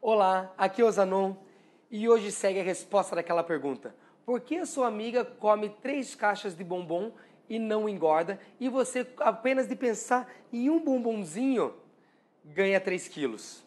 Olá, aqui é o Zanon e hoje segue a resposta daquela pergunta. Por que a sua amiga come três caixas de bombom e não engorda e você apenas de pensar em um bombonzinho ganha 3 quilos?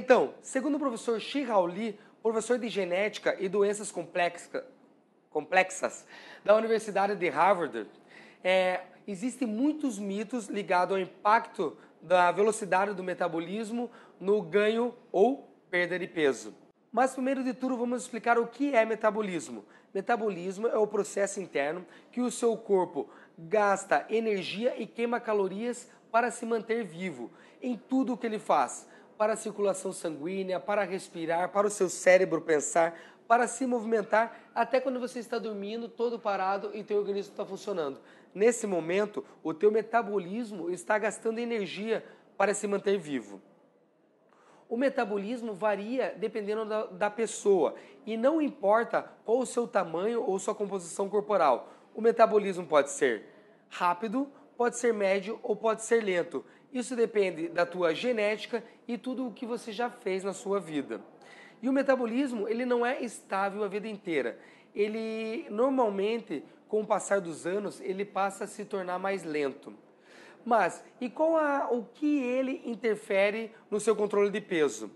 Então, segundo o professor Shi Hao Li, professor de genética e doenças complexa, complexas da Universidade de Harvard, é, existem muitos mitos ligados ao impacto da velocidade do metabolismo no ganho ou perda de peso. Mas primeiro de tudo, vamos explicar o que é metabolismo. Metabolismo é o processo interno que o seu corpo gasta energia e queima calorias para se manter vivo em tudo o que ele faz, para a circulação sanguínea, para respirar, para o seu cérebro pensar, para se movimentar, até quando você está dormindo, todo parado e teu organismo está funcionando. Nesse momento, o teu metabolismo está gastando energia para se manter vivo. O metabolismo varia dependendo da, da pessoa e não importa qual o seu tamanho ou sua composição corporal. O metabolismo pode ser rápido, pode ser médio ou pode ser lento. Isso depende da tua genética e tudo o que você já fez na sua vida. E o metabolismo, ele não é estável a vida inteira. Ele normalmente, com o passar dos anos, ele passa a se tornar mais lento. Mas e qual a, o que ele interfere no seu controle de peso?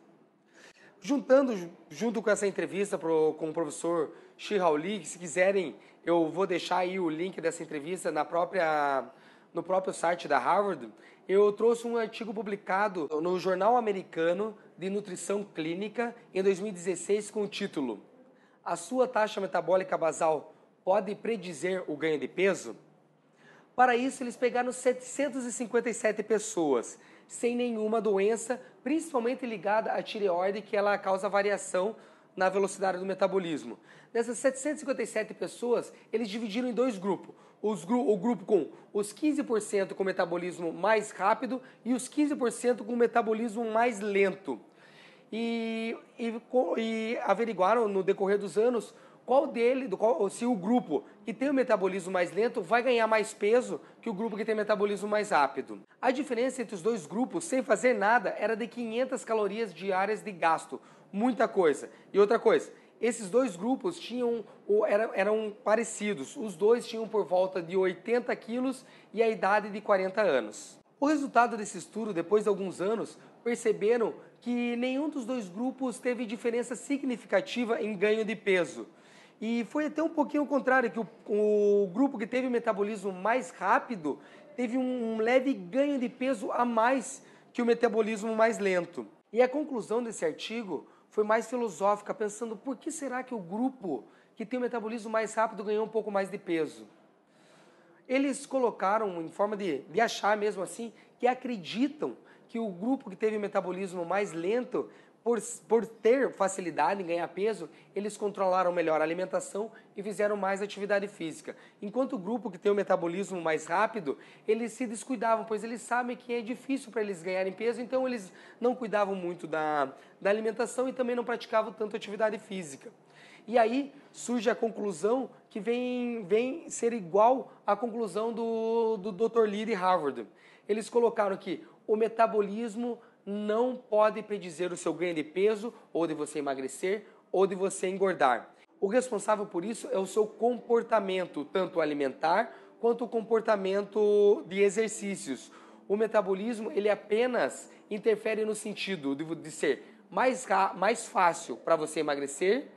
Juntando junto com essa entrevista pro, com o professor Shirauli, se quiserem, eu vou deixar aí o link dessa entrevista na própria no próprio site da Harvard eu trouxe um artigo publicado no Jornal Americano de Nutrição Clínica em 2016 com o título A sua taxa metabólica basal pode predizer o ganho de peso? Para isso, eles pegaram 757 pessoas sem nenhuma doença, principalmente ligada à tireoide, que ela causa variação na velocidade do metabolismo. Dessas 757 pessoas, eles dividiram em dois grupos. Gru o grupo com os 15% com metabolismo mais rápido e os 15% com metabolismo mais lento. E, e, e averiguaram no decorrer dos anos qual dele, do qual, se o grupo que tem o metabolismo mais lento vai ganhar mais peso que o grupo que tem metabolismo mais rápido. A diferença entre os dois grupos, sem fazer nada, era de 500 calorias diárias de gasto. Muita coisa. E outra coisa, esses dois grupos tinham eram, eram parecidos. Os dois tinham por volta de 80 quilos e a idade de 40 anos. O resultado desse estudo, depois de alguns anos, perceberam que nenhum dos dois grupos teve diferença significativa em ganho de peso. E foi até um pouquinho o contrário, que o, o grupo que teve o metabolismo mais rápido teve um leve ganho de peso a mais que o metabolismo mais lento. E a conclusão desse artigo foi mais filosófica, pensando por que será que o grupo que tem o metabolismo mais rápido ganhou um pouco mais de peso? Eles colocaram em forma de, de achar mesmo assim que acreditam que o grupo que teve o metabolismo mais lento por, por ter facilidade em ganhar peso, eles controlaram melhor a alimentação e fizeram mais atividade física. Enquanto o grupo que tem o metabolismo mais rápido, eles se descuidavam, pois eles sabem que é difícil para eles ganharem peso, então eles não cuidavam muito da, da alimentação e também não praticavam tanto atividade física. E aí surge a conclusão que vem, vem ser igual à conclusão do, do Dr. Lee de Harvard. Eles colocaram que o metabolismo não pode predizer o seu ganho de peso, ou de você emagrecer, ou de você engordar. O responsável por isso é o seu comportamento, tanto alimentar quanto o comportamento de exercícios. O metabolismo ele apenas interfere no sentido de, de ser mais, mais fácil para você emagrecer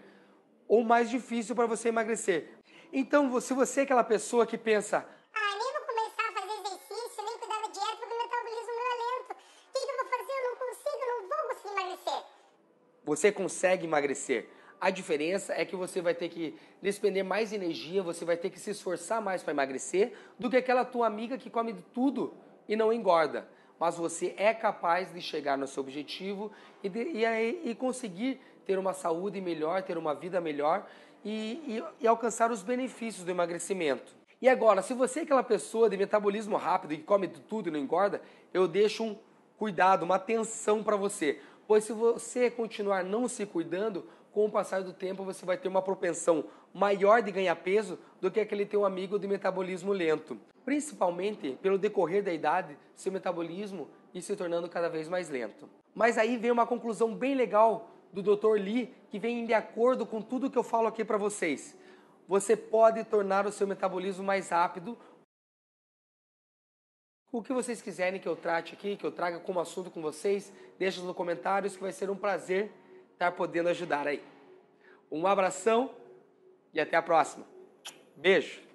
ou mais difícil para você emagrecer. Então, se você é aquela pessoa que pensa, Você consegue emagrecer. A diferença é que você vai ter que despender mais energia, você vai ter que se esforçar mais para emagrecer do que aquela tua amiga que come de tudo e não engorda. Mas você é capaz de chegar no seu objetivo e, de, e, e conseguir ter uma saúde melhor, ter uma vida melhor e, e alcançar os benefícios do emagrecimento. E agora, se você é aquela pessoa de metabolismo rápido que come de tudo e não engorda, eu deixo um cuidado, uma atenção para você Pois se você continuar não se cuidando, com o passar do tempo você vai ter uma propensão maior de ganhar peso do que aquele teu amigo de metabolismo lento. Principalmente pelo decorrer da idade, seu metabolismo ir se tornando cada vez mais lento. Mas aí vem uma conclusão bem legal do Dr. Lee, que vem de acordo com tudo que eu falo aqui para vocês. Você pode tornar o seu metabolismo mais rápido o que vocês quiserem que eu trate aqui, que eu traga como assunto com vocês, deixa nos comentários que vai ser um prazer estar podendo ajudar aí. Um abração e até a próxima. Beijo!